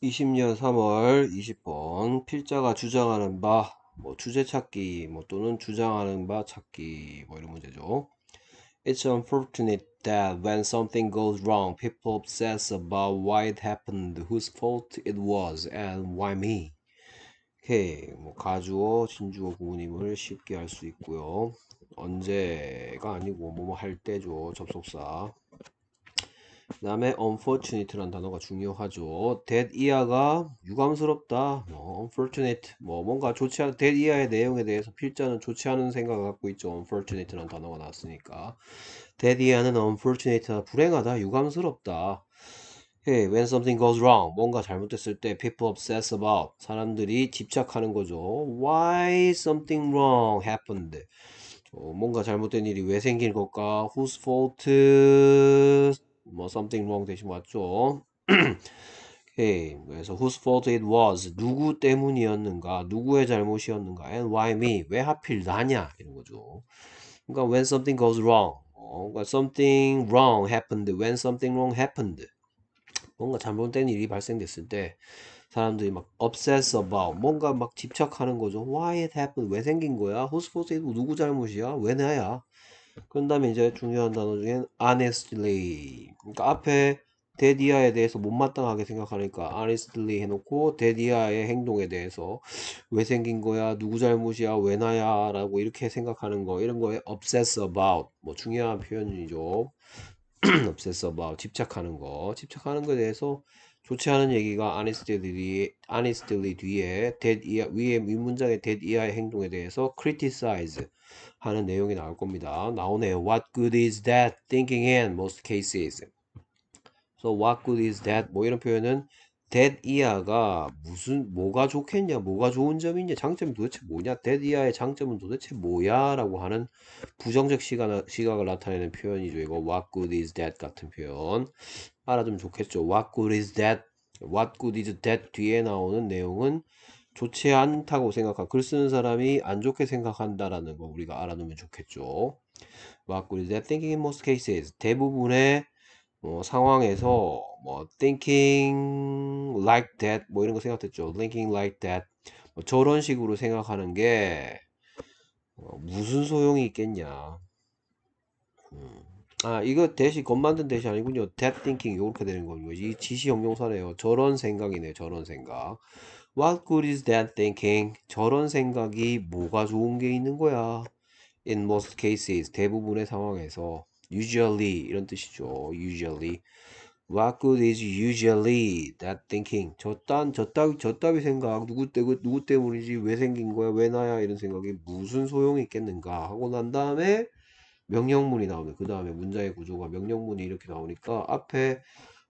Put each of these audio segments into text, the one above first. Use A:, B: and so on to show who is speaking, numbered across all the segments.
A: 20년 3월 20번 필자가 주장하는 바, 뭐 주제 찾기, 뭐 또는 주장하는 바 찾기, 뭐 이런 문제죠. It's unfortunate that when something goes wrong, people obsess about why it happened, whose fault it was, and why me. 오케이, 뭐 가주어, 진주어 구분임을 쉽게 할 수 있고요. 언제가 아니고 뭐뭐 할 때죠. 접속사. 그 다음에 unfortunate라는 단어가 중요하죠. that 이하가 유감스럽다. 뭐, unfortunate. 뭐, 뭔가 좋지 않은, that 이하의 내용에 대해서 필자는 좋지 않은 생각을 갖고 있죠. unfortunate라는 단어가 나왔으니까. that 이하는 unfortunate다. 불행하다. 유감스럽다. Hey, when something goes wrong, 뭔가 잘못됐을 때 people obsess about, 사람들이 집착하는 거죠. Why something wrong happened? 뭔가 잘못된 일이 왜 생긴 걸까? Whose fault 뭐 something wrong 대신 왔죠. 오케이. 그래서 whose fault it was 누구 때문이었는가, 누구의 잘못이었는가, and why me 왜 하필 나냐 이런 거죠. 그러니까 when something goes wrong, 어, something wrong happened, when something wrong happened 뭔가 잘못된 일이 발생됐을 때 사람들이 막 obsess about 뭔가 막 집착하는 거죠. Why it happened? 왜 생긴 거야? Who's fault? t is 누구 잘못이야? 왜 나야? 그런 다음에 이제 중요한 단어 중엔 honestly. 그러니까 앞에 데디아에 대해서 못마땅하게 생각하니까 honestly 해놓고 데디아의 행동에 대해서 왜 생긴 거야, 누구 잘못이야, 왜 나야 라고 이렇게 생각하는 거 이런 거에 obsess about 뭐 중요한 표현이죠. obsess about 집착하는 거 집착하는 거에 대해서 좋지 않은 얘기가 honestly 뒤에, honestly 뒤에 that 이하, 위에 윗문장의 that 이하의 행동에 대해서 criticize 하는 내용이 나올 겁니다. 나오네요. What good is that thinking in most cases. So what good is that 뭐 이런 표현은 that 이하가 무슨 뭐가 좋겠냐 뭐가 좋은 점이냐 장점이 도대체 뭐냐 that 이하의 장점은 도대체 뭐야 라고 하는 부정적 시각, 시각을 나타내는 표현이죠 이거 what good is that 같은 표현 알아두면 좋겠죠. What good is that? What good is that? 뒤에 나오는 내용은 좋지 않다고 생각한 글 쓰는 사람이 안 좋게 생각한다라는 거 우리가 알아두면 좋겠죠. What good is that thinking in most cases? 대부분의 뭐 상황에서 뭐 thinking like that 뭐 이런 거 생각했죠. thinking like that 뭐 저런 식으로 생각하는 게 무슨 소용이 있겠냐. 음. 아 이거 대시 겁 만든 대시 아니군요 that thinking 요렇게 되는 거군요 이 지시 형용사네요 저런 생각이네요 저런 생각 what good is that thinking 저런 생각이 뭐가 좋은 게 있는 거야 in most cases 대부분의 상황에서 usually 이런 뜻이죠 usually what good is usually that thinking 저딴 저따위 저따위 생각 누구 때 누구 때문인지왜 생긴 거야 왜 나야 이런 생각이 무슨 소용이 있겠는가 하고 난 다음에 명령문이 나오면그 다음에 문장의 구조가 명령문이 이렇게 나오니까 앞에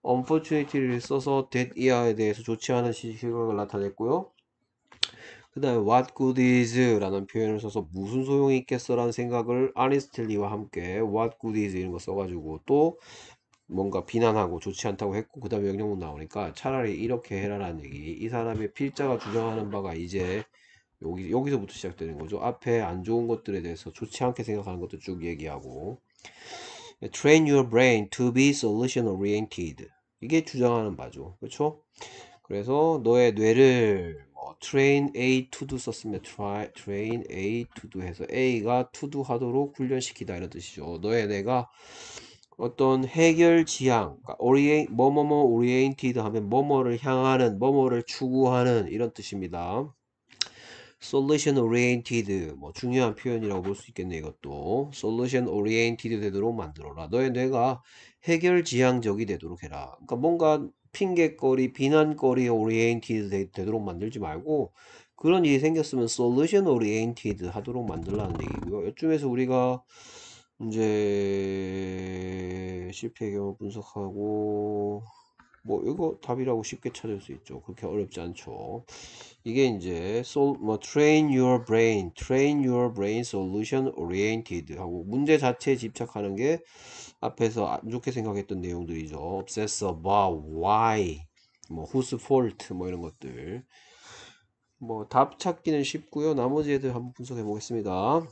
A: unfortunately를 써서 that 이하에 대해서 좋지 않은 시각을 나타냈고요. 그 다음에 what good is 라는 표현을 써서 무슨 소용이 있겠어 라는 생각을 honestly와 함께 what good is 이런 거 써가지고 또 뭔가 비난하고 좋지 않다고 했고 그 다음에 명령문 나오니까 차라리 이렇게 해라라는 얘기 이 사람의 필자가 주장하는 바가 이제 여기, 여기서부터 시작되는 거죠. 앞에 안 좋은 것들에 대해서 좋지 않게 생각하는 것도 쭉 얘기하고 Train your brain to be solution oriented 이게 주장하는 바죠. 그렇죠? 그래서 너의 뇌를 뭐 train A to do 썼으면 try, train A to do 해서 A가 to do 하도록 훈련시키다 이런 뜻이죠. 너의 뇌가 어떤 해결 지향, 그러니까 orient, 뭐뭐뭐 oriented 하면 뭐뭐를 향하는, 뭐뭐를 추구하는 이런 뜻입니다. solution oriented 뭐 중요한 표현이라고 볼 수 있겠네 이것도 solution oriented 되도록 만들어라 너의 뇌가 해결 지향적이 되도록 해라 그러니까 뭔가 핑계거리 비난거리 oriented 되도록 만들지 말고 그런 일이 생겼으면 solution oriented 하도록 만들라는 얘기고요 요쯤에서 우리가 이제 실패 경험 분석하고 뭐 이거 답이라고 쉽게 찾을 수 있죠. 그렇게 어렵지 않죠. 이게 이제 so, 뭐, train your brain, train your brain solution oriented 하고 문제 자체에 집착하는 게 앞에서 안 아, 좋게 생각했던 내용들이죠. obsess about why, 뭐 whose fault 뭐 이런 것들. 뭐 답 찾기는 쉽고요. 나머지 애들 한번 분석해 보겠습니다.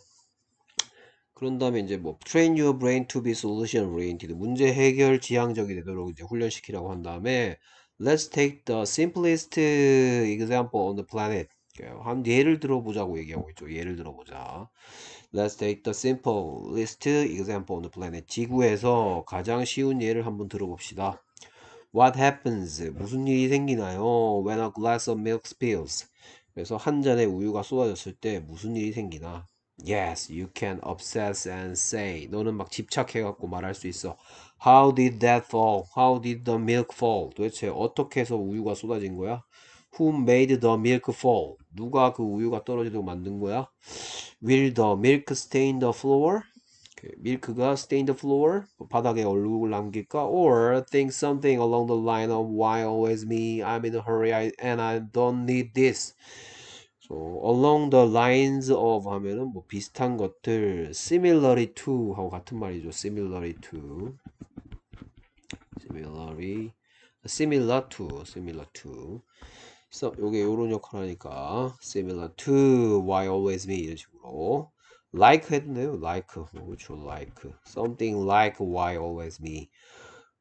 A: 그런 다음에 이제 뭐 train your brain to be solution oriented 문제 해결 지향적이 되도록 이제 훈련시키라고 한 다음에 let's take the simplest example on the planet 한 예를 들어보자고 얘기하고 있죠. 예를 들어보자. Let's take the simplest example on the planet. 지구에서 가장 쉬운 예를 한번 들어봅시다. What happens? 무슨 일이 생기나요? When a glass of milk spills. 그래서 한 잔의 우유가 쏟아졌을 때 무슨 일이 생기나? Yes, you can obsess and say. 너는 막 집착해갖고 말할 수 있어. How did that fall? How did the milk fall? 도대체 어떻게 해서 우유가 쏟아진 거야? Who made the milk fall? 누가 그 우유가 떨어지도록 만든 거야? Will the milk stain the floor? 밀크가 stain the floor? 바닥에 얼룩을 남길까? Or think something along the line of why always me? I'm in a hurry and I don't need this. So along the lines of 하면은 뭐 비슷한 것들 similarly to 하고 같은 말이죠. similarly to similarly similar to similar to 그래 요게 요런 역할 하니까 similar to why always me 이런 식으로 like 했네요 like 뭐 그렇죠. like something like why always me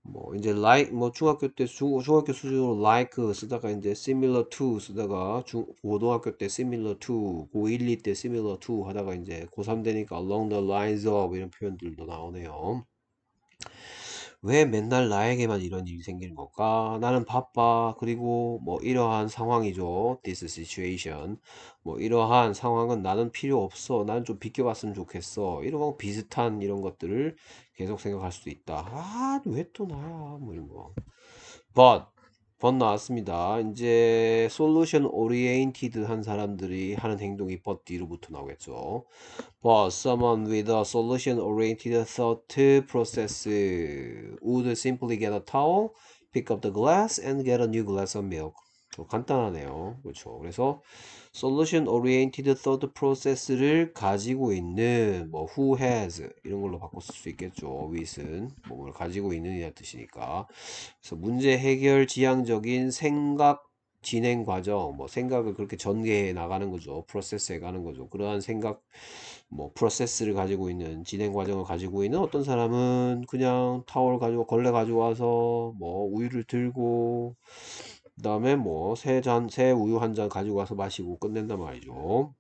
A: 뭐 이제 like 뭐 중학교 때 중, 중학교 수준으로 like 쓰다가 이제 similar to 쓰다가 중, 고등학교 때 similar to 고1, 2때 similar to 하다가 이제 고3 되니까 along the lines of 이런 표현들도 나오네요. 왜 맨날 나에게만 이런 일이 생기는 걸까? 나는 바빠. 그리고 뭐 이러한 상황이죠. This situation. 뭐 이러한 상황은 나는 필요 없어. 나는 좀 비껴봤으면 좋겠어. 이런 비슷한 이런 것들을 계속 생각할 수도 있다. 아, 왜 또 나야? 뭐 이런 거. But 번 나왔습니다. 이제 솔루션 오리엔티드 한 사람들이 하는 행동이 but 뒤로부터 나오겠죠. But someone with a solution oriented thought process would simply get a towel, pick up the glass and get a new glass of milk. 간단하네요. 그렇죠. 그래서 solution oriented thought process를 가지고 있는 뭐 who has 이런 걸로 바꿔 쓸수 있겠죠. with은 뭐를 가지고 있는 이란 뜻이니까. 그래서 문제 해결 지향적인 생각 진행 과정, 뭐 생각을 그렇게 전개해 나가는 거죠. 프로세스에 가는 거죠. 그러한 생각, 뭐 프로세스를 가지고 있는 진행 과정을 가지고 있는 어떤 사람은 그냥 타월 가지고 걸레 가지고 와서 뭐 우유를 들고 그 다음에 뭐 새 잔, 새 우유 한 잔 가지고 와서 마시고 끝낸단 말이죠.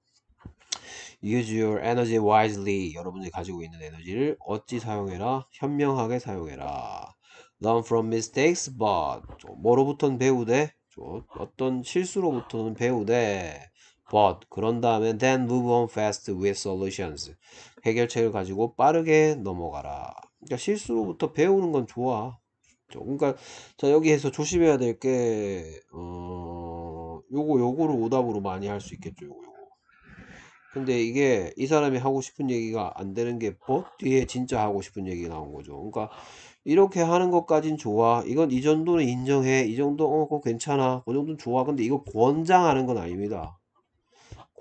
A: Use your energy wisely. 여러분이 가지고 있는 에너지를 어찌 사용해라? 현명하게 사용해라. Learn from mistakes, but 뭐로부터는 배우되 어떤 실수로부터는 배우되 but 그런 다음에 then move on fast with solutions 해결책을 가지고 빠르게 넘어가라. 그러니까 실수로부터 배우는 건 좋아. 그러니까 자 여기에서 조심해야 될 게 어, 요거 요거를 오답으로 많이 할 수 있겠죠 요거 요거 근데 이게 이 사람이 하고 싶은 얘기가 안 되는 게법 뭐? 뒤에 진짜 하고 싶은 얘기 나온 거죠 그러니까 이렇게 하는 것까진 좋아 이건 이 정도는 인정해 이 정도 어 괜찮아 그 정도는 좋아 근데 이거 권장하는 건 아닙니다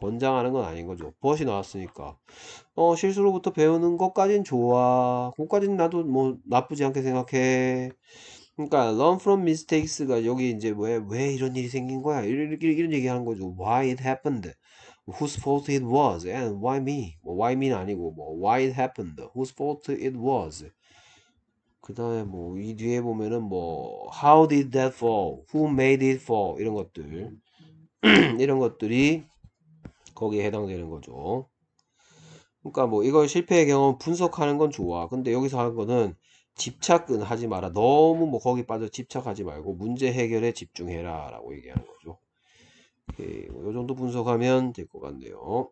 A: 권장하는 건 아닌 거죠. 무엇이 나왔으니까. 어, 실수로부터 배우는 것까진 좋아. 그것까진 나도 뭐 나쁘지 않게 생각해. 그러니까 learn from mistates가 여기 이제 왜왜 이런 일이 생긴 거야? 이런 이런 얘기 하는 거죠. Why it happened. Whose fault it was and why me? 뭐 why me는 아니고 뭐 why it happened. Whose fault it was. 그다음에 뭐 이 뒤에 보면은 뭐 how did that fall? Who made it fall? 이런 것들. 이런 것들이 거기에 해당되는 거죠. 그러니까 뭐 이걸 실패의 경험 분석하는 건 좋아. 근데 여기서 하는 거는 집착은 하지 마라. 너무 뭐 거기 빠져 집착하지 말고 문제 해결에 집중해라 라고 얘기하는 거죠. 이 예, 뭐 정도 분석하면 될 것 같네요.